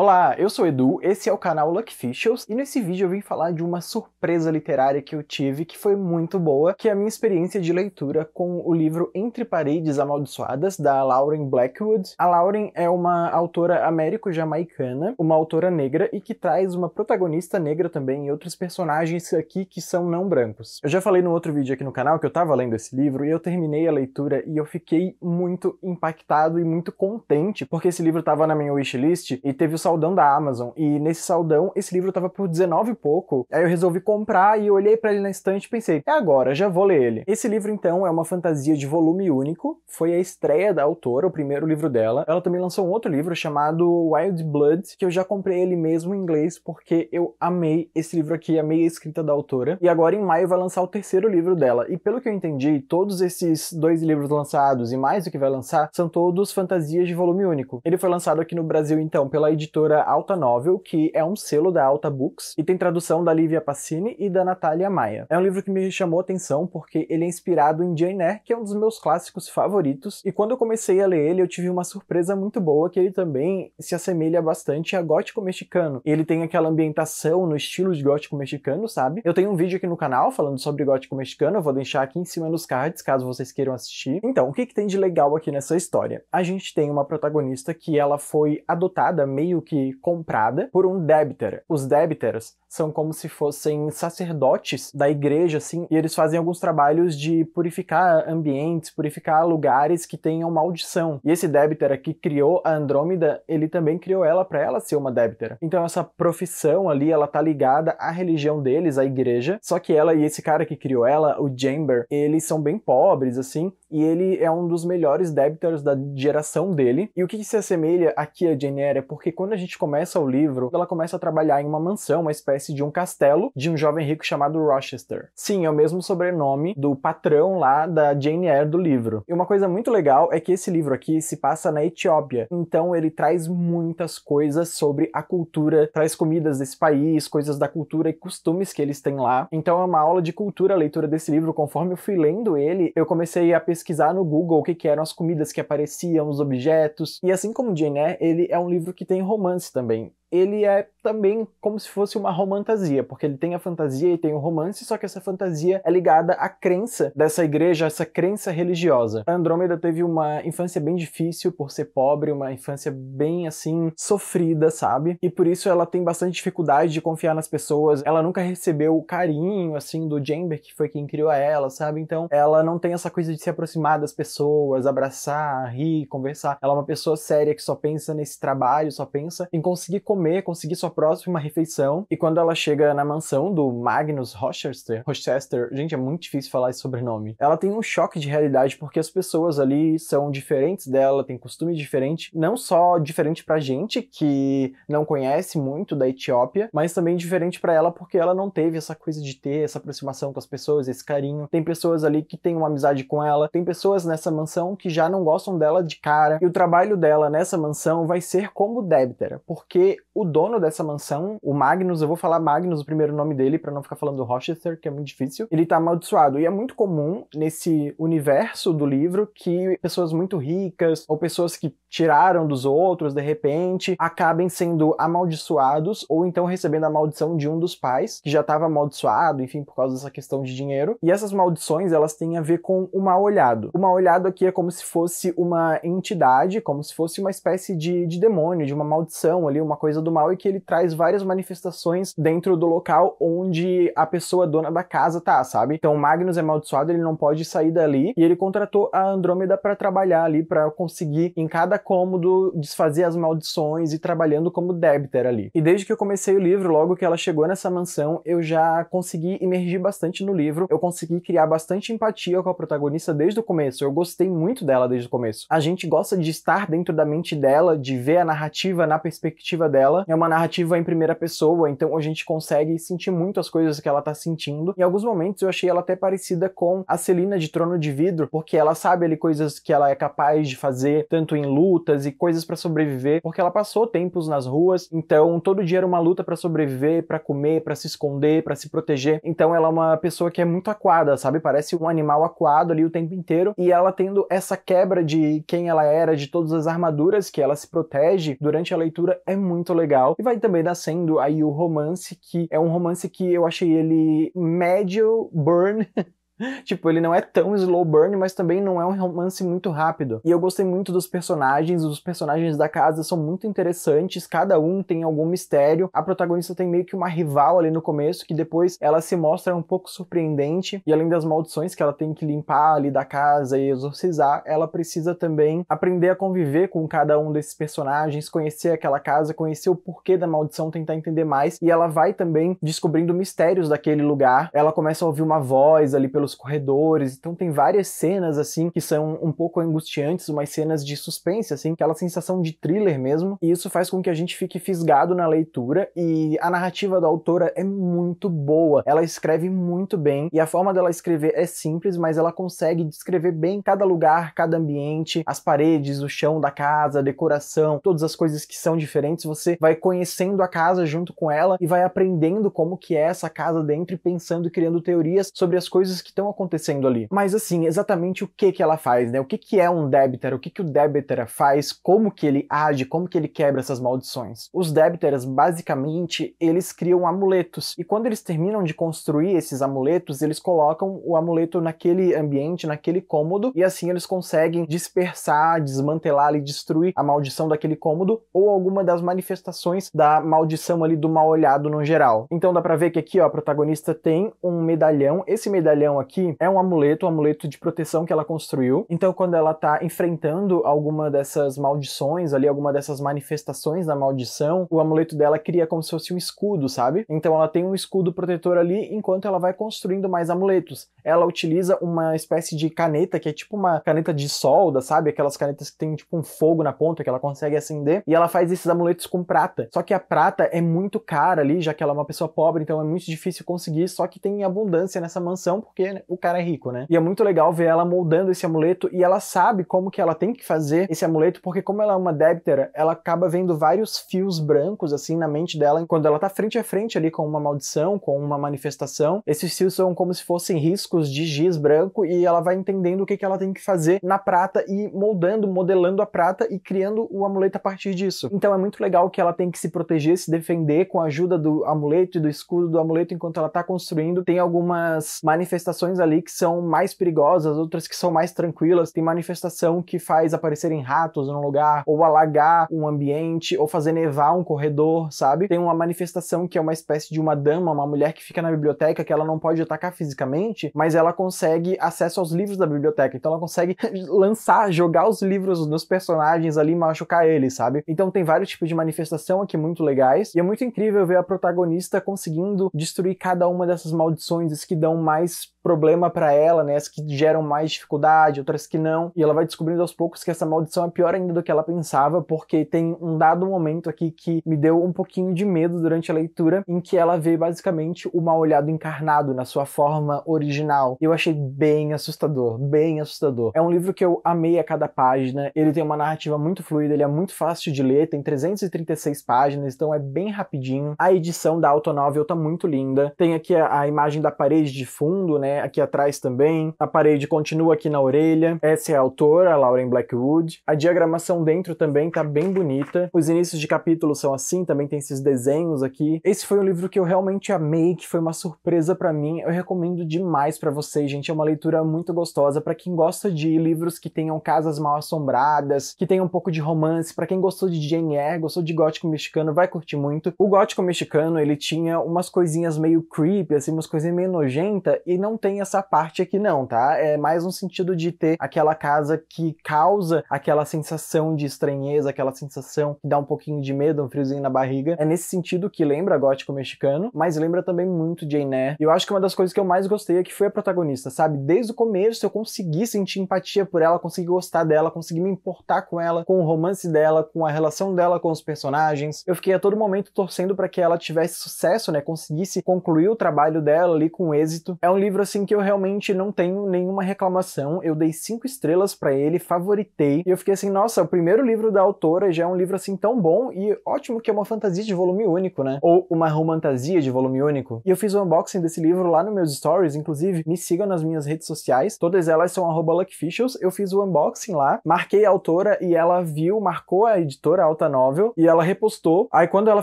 Olá, eu sou Edu, esse é o canal Fishels, e nesse vídeo eu vim falar de uma surpresa literária que eu tive que foi muito boa, que é a minha experiência de leitura com o livro Entre Paredes Amaldiçoadas, da Lauren Blackwood. A Lauren é uma autora américo-jamaicana, uma autora negra e que traz uma protagonista negra também e outros personagens aqui que são não brancos. Eu já falei no outro vídeo aqui no canal que eu tava lendo esse livro e eu terminei a leitura e eu fiquei muito impactado e muito contente porque esse livro tava na minha wishlist e teve o saldão da Amazon. E nesse saldão, esse livro tava por 19 e pouco. Aí eu resolvi comprar e olhei para ele na estante e pensei, é agora, já vou ler ele. Esse livro, então, é uma fantasia de volume único. Foi a estreia da autora, o primeiro livro dela. Ela também lançou um outro livro chamado Wild Blood, que eu já comprei ele mesmo em inglês, porque eu amei esse livro aqui, amei a escrita da autora. E agora, em maio, vai lançar o terceiro livro dela. E pelo que eu entendi, todos esses dois livros lançados e mais o que vai lançar, são todos fantasias de volume único. Ele foi lançado aqui no Brasil, então, pela editora editora Alta Novel, que é um selo da Alta Books e tem tradução da Lívia Pacini e da Natália Maia. É um livro que me chamou a atenção porque ele é inspirado em Jane Eyre, que é um dos meus clássicos favoritos, e quando eu comecei a ler ele, eu tive uma surpresa muito boa que ele também se assemelha bastante a gótico mexicano. Ele tem aquela ambientação no estilo de gótico mexicano, sabe? Eu tenho um vídeo aqui no canal falando sobre gótico mexicano, eu vou deixar aqui em cima nos cards caso vocês queiram assistir. Então, o que, que tem de legal aqui nessa história? A gente tem uma protagonista que ela foi adotada meio meio que comprada por um débiter. Os débiteros são como se fossem sacerdotes da igreja, assim, e eles fazem alguns trabalhos de purificar ambientes, purificar lugares que tenham maldição. E esse débiter aqui criou a Andrômeda, ele também criou ela para ela ser uma débitera. Então essa profissão ali, ela tá ligada à religião deles, à igreja, só que ela e esse cara que criou ela, o Chamber, eles são bem pobres, assim, e ele é um dos melhores débitores da geração dele. E o que, que se assemelha aqui a Jane Eyre é porque quando a gente começa o livro, ela começa a trabalhar em uma mansão, uma espécie de um castelo, de um jovem rico chamado Rochester. Sim, é o mesmo sobrenome do patrão lá da Jane Eyre do livro. E uma coisa muito legal é que esse livro aqui se passa na Etiópia, então ele traz muitas coisas sobre a cultura, traz comidas desse país, coisas da cultura e costumes que eles têm lá. Então é uma aula de cultura a leitura desse livro. Conforme eu fui lendo ele, eu comecei a pesquisar pesquisar no Google o que, que eram as comidas que apareciam, os objetos. E assim como Jane né, Eyre, ele é um livro que tem romance também ele é também como se fosse uma romantasia, porque ele tem a fantasia e tem o romance, só que essa fantasia é ligada à crença dessa igreja, essa crença religiosa. A Andrômeda teve uma infância bem difícil por ser pobre, uma infância bem assim sofrida, sabe? E por isso ela tem bastante dificuldade de confiar nas pessoas. Ela nunca recebeu o carinho assim do Jamber, que foi quem criou ela, sabe? Então ela não tem essa coisa de se aproximar das pessoas, abraçar, rir, conversar. Ela é uma pessoa séria que só pensa nesse trabalho, só pensa em conseguir comer, conseguir sua próxima refeição. E quando ela chega na mansão do Magnus Rochester, Rochester, gente, é muito difícil falar esse sobrenome. Ela tem um choque de realidade porque as pessoas ali são diferentes dela, têm costume diferente, não só diferente pra gente que não conhece muito da Etiópia, mas também diferente para ela porque ela não teve essa coisa de ter essa aproximação com as pessoas, esse carinho. Tem pessoas ali que têm uma amizade com ela, tem pessoas nessa mansão que já não gostam dela de cara. E o trabalho dela nessa mansão vai ser como débitera, porque o dono dessa mansão, o Magnus, eu vou falar Magnus, o primeiro nome dele, para não ficar falando Rochester, que é muito difícil, ele tá amaldiçoado. E é muito comum nesse universo do livro que pessoas muito ricas ou pessoas que tiraram dos outros de repente acabem sendo amaldiçoados ou então recebendo a maldição de um dos pais, que já estava amaldiçoado, enfim, por causa dessa questão de dinheiro. E essas maldições, elas têm a ver com o mal olhado. O mal olhado aqui é como se fosse uma entidade, como se fosse uma espécie de, de demônio, de uma maldição ali, uma coisa do do mal e que ele traz várias manifestações dentro do local onde a pessoa dona da casa tá, sabe? Então Magnus é amaldiçoado, ele não pode sair dali e ele contratou a Andrômeda para trabalhar ali para conseguir em cada cômodo desfazer as maldições e trabalhando como débiter ali. E desde que eu comecei o livro, logo que ela chegou nessa mansão, eu já consegui imergir bastante no livro, eu consegui criar bastante empatia com a protagonista desde o começo. Eu gostei muito dela desde o começo. A gente gosta de estar dentro da mente dela, de ver a narrativa na perspectiva dela dela. É uma narrativa em primeira pessoa, então a gente consegue sentir muito as coisas que ela tá sentindo. Em alguns momentos eu achei ela até parecida com a Celina de Trono de Vidro, porque ela sabe ali coisas que ela é capaz de fazer, tanto em lutas e coisas para sobreviver, porque ela passou tempos nas ruas, então todo dia era uma luta para sobreviver, para comer, para se esconder, para se proteger. Então ela é uma pessoa que é muito aquada, sabe? Parece um animal aquado ali o tempo inteiro e ela tendo essa quebra de quem ela era, de todas as armaduras que ela se protege durante a leitura é muito legal legal. E vai também nascendo aí o romance, que é um romance que eu achei ele médio burn, tipo, ele não é tão slow burn, mas também não é um romance muito rápido. E eu gostei muito dos personagens, os personagens da casa são muito interessantes, cada um tem algum mistério. A protagonista tem meio que uma rival ali no começo, que depois ela se mostra um pouco surpreendente, e além das maldições que ela tem que limpar ali da casa e exorcizar, ela precisa também aprender a conviver com cada um desses personagens, conhecer aquela casa, conhecer o porquê da maldição, tentar entender mais, e ela vai também descobrindo mistérios daquele lugar. Ela começa a ouvir uma voz ali pelo pelos corredores. Então tem várias cenas assim que são um pouco angustiantes, umas cenas de suspense assim, aquela sensação de thriller mesmo. E isso faz com que a gente fique fisgado na leitura e a narrativa da autora é muito boa. Ela escreve muito bem e a forma dela escrever é simples, mas ela consegue descrever bem cada lugar, cada ambiente, as paredes, o chão da casa, a decoração, todas as coisas que são diferentes. Você vai conhecendo a casa junto com ela e vai aprendendo como que é essa casa dentro e pensando e criando teorias sobre as coisas que estão acontecendo ali. Mas assim, exatamente o que que ela faz, né? O que que é um débiter? O que que o débiter faz? Como que ele age? Como que ele quebra essas maldições? Os débiteras, basicamente, eles criam amuletos. E quando eles terminam de construir esses amuletos, eles colocam o amuleto naquele ambiente, naquele cômodo, e assim eles conseguem dispersar, desmantelar e destruir a maldição daquele cômodo ou alguma das manifestações da maldição ali do mal olhado no geral. Então dá pra ver que aqui, ó, a protagonista tem um medalhão. Esse medalhão aqui aqui é um amuleto, um amuleto de proteção que ela construiu. Então, quando ela tá enfrentando alguma dessas maldições ali, alguma dessas manifestações da maldição, o amuleto dela cria como se fosse um escudo, sabe? Então, ela tem um escudo protetor ali enquanto ela vai construindo mais amuletos. Ela utiliza uma espécie de caneta que é tipo uma caneta de solda, sabe? Aquelas canetas que tem tipo um fogo na ponta que ela consegue acender. E ela faz esses amuletos com prata. Só que a prata é muito cara ali, já que ela é uma pessoa pobre, então é muito difícil conseguir. Só que tem abundância nessa mansão, porque né, o cara é rico, né? E é muito legal ver ela moldando esse amuleto e ela sabe como que ela tem que fazer esse amuleto, porque como ela é uma débitera, ela acaba vendo vários fios brancos assim na mente dela quando ela tá frente a frente ali com uma maldição, com uma manifestação. Esses fios são como se fossem riscos de giz branco e ela vai entendendo o que, que ela tem que fazer na prata e moldando, modelando a prata e criando o amuleto a partir disso. Então é muito legal que ela tem que se proteger, se defender com a ajuda do amuleto e do escudo do amuleto enquanto ela tá construindo. Tem algumas manifestações manifestações ali que são mais perigosas, outras que são mais tranquilas. Tem manifestação que faz aparecerem ratos num lugar, ou alagar um ambiente, ou fazer nevar um corredor, sabe? Tem uma manifestação que é uma espécie de uma dama, uma mulher que fica na biblioteca, que ela não pode atacar fisicamente, mas ela consegue acesso aos livros da biblioteca. Então ela consegue lançar, jogar os livros nos personagens ali, machucar eles, sabe? Então tem vários tipos de manifestação aqui muito legais. E é muito incrível ver a protagonista conseguindo destruir cada uma dessas maldições que dão mais problema para ela, né? As que geram mais dificuldade, outras que não. E ela vai descobrindo aos poucos que essa maldição é pior ainda do que ela pensava, porque tem um dado momento aqui que me deu um pouquinho de medo durante a leitura, em que ela vê basicamente o mal olhado encarnado na sua forma original. Eu achei bem assustador, bem assustador. É um livro que eu amei a cada página, ele tem uma narrativa muito fluida, ele é muito fácil de ler, tem 336 páginas, então é bem rapidinho. A edição da Autonovel tá muito linda. Tem aqui a, a imagem da parede de fundo, né? aqui atrás também. A parede continua aqui na orelha. Essa é a autora, a Lauren Blackwood. A diagramação dentro também tá bem bonita. Os inícios de capítulo são assim, também tem esses desenhos aqui. Esse foi um livro que eu realmente amei, que foi uma surpresa para mim. Eu recomendo demais para vocês, gente. É uma leitura muito gostosa para quem gosta de livros que tenham casas mal assombradas, que tenham um pouco de romance. Para quem gostou de Jane Eyre, gostou de gótico mexicano, vai curtir muito. O gótico mexicano, ele tinha umas coisinhas meio creepy, assim, umas coisinhas meio nojenta e não tem tem essa parte aqui não, tá? É mais um sentido de ter aquela casa que causa aquela sensação de estranheza, aquela sensação que dá um pouquinho de medo, um friozinho na barriga. É nesse sentido que lembra gótico mexicano, mas lembra também muito Jane Eyre. E eu acho que uma das coisas que eu mais gostei é que foi a protagonista, sabe? Desde o começo eu consegui sentir empatia por ela, consegui gostar dela, consegui me importar com ela, com o romance dela, com a relação dela com os personagens. Eu fiquei a todo momento torcendo para que ela tivesse sucesso, né? Conseguisse concluir o trabalho dela ali com êxito. É um livro assim que eu realmente não tenho nenhuma reclamação. Eu dei cinco estrelas para ele, favoritei. E eu fiquei assim, nossa, o primeiro livro da autora já é um livro assim tão bom e ótimo que é uma fantasia de volume único, né? Ou uma romantasia de volume único. E eu fiz o um unboxing desse livro lá nos meus stories, inclusive, me sigam nas minhas redes sociais, todas elas são @luckficials. Eu fiz o unboxing lá, marquei a autora e ela viu, marcou a editora Alta Novel e ela repostou. Aí quando ela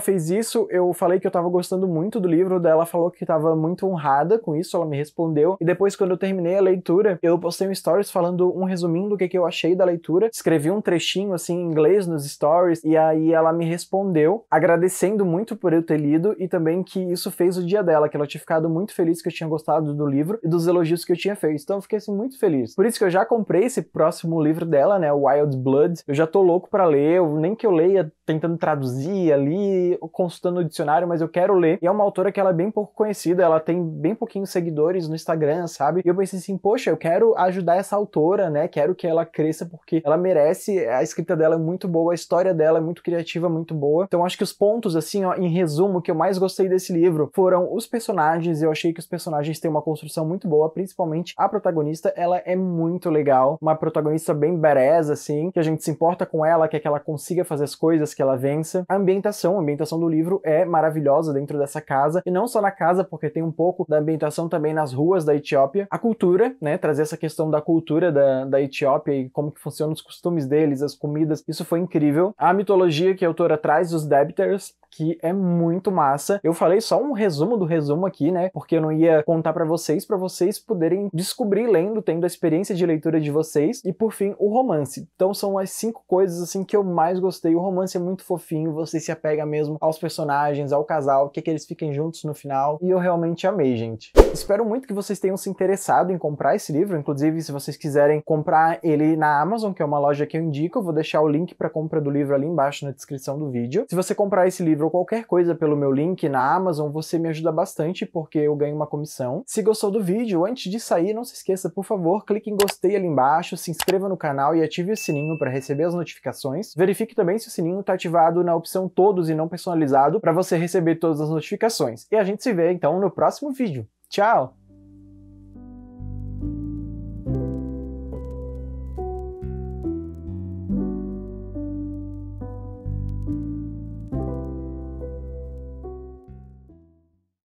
fez isso, eu falei que eu tava gostando muito do livro, dela ela falou que tava muito honrada com isso, ela me respondeu e depois, quando eu terminei a leitura, eu postei um stories falando um resuminho do que, que eu achei da leitura. Escrevi um trechinho assim em inglês nos stories. E aí ela me respondeu, agradecendo muito por eu ter lido e também que isso fez o dia dela, que ela tinha ficado muito feliz que eu tinha gostado do livro e dos elogios que eu tinha feito. Então eu fiquei assim muito feliz. Por isso que eu já comprei esse próximo livro dela, né? Wild Blood. Eu já tô louco para ler, eu, nem que eu leia tentando traduzir ali, consultando o dicionário, mas eu quero ler. E é uma autora que ela é bem pouco conhecida, ela tem bem pouquinhos seguidores no Instagram, sabe? E eu pensei assim, poxa, eu quero ajudar essa autora, né? Quero que ela cresça porque ela merece, a escrita dela é muito boa, a história dela é muito criativa, muito boa. Então acho que os pontos, assim, ó, em resumo, que eu mais gostei desse livro foram os personagens. Eu achei que os personagens têm uma construção muito boa, principalmente a protagonista, ela é muito legal. Uma protagonista bem bereza, assim, que a gente se importa com ela, quer que ela consiga fazer as coisas, que ela vença. A ambientação, a ambientação do livro é maravilhosa dentro dessa casa, e não só na casa, porque tem um pouco da ambientação também nas ruas pessoas da Etiópia, a cultura, né, trazer essa questão da cultura da, da Etiópia e como que funcionam os costumes deles, as comidas, isso foi incrível. A mitologia que a autora traz dos Débiters, que é muito massa. Eu falei só um resumo do resumo aqui, né, porque eu não ia contar para vocês, para vocês poderem descobrir lendo, tendo a experiência de leitura de vocês. E por fim, o romance. Então são as cinco coisas, assim, que eu mais gostei. O romance é muito fofinho, você se apega mesmo aos personagens, ao casal, quer que eles fiquem juntos no final. E eu realmente amei, gente. Espero muito que vocês vocês tenham se interessado em comprar esse livro. Inclusive, se vocês quiserem comprar ele na Amazon, que é uma loja que eu indico, eu vou deixar o link para compra do livro ali embaixo na descrição do vídeo. Se você comprar esse livro ou qualquer coisa pelo meu link na Amazon, você me ajuda bastante porque eu ganho uma comissão. Se gostou do vídeo, antes de sair, não se esqueça, por favor, clique em gostei ali embaixo, se inscreva no canal e ative o sininho para receber as notificações. Verifique também se o sininho está ativado na opção todos e não personalizado para você receber todas as notificações. E a gente se vê então no próximo vídeo. Tchau!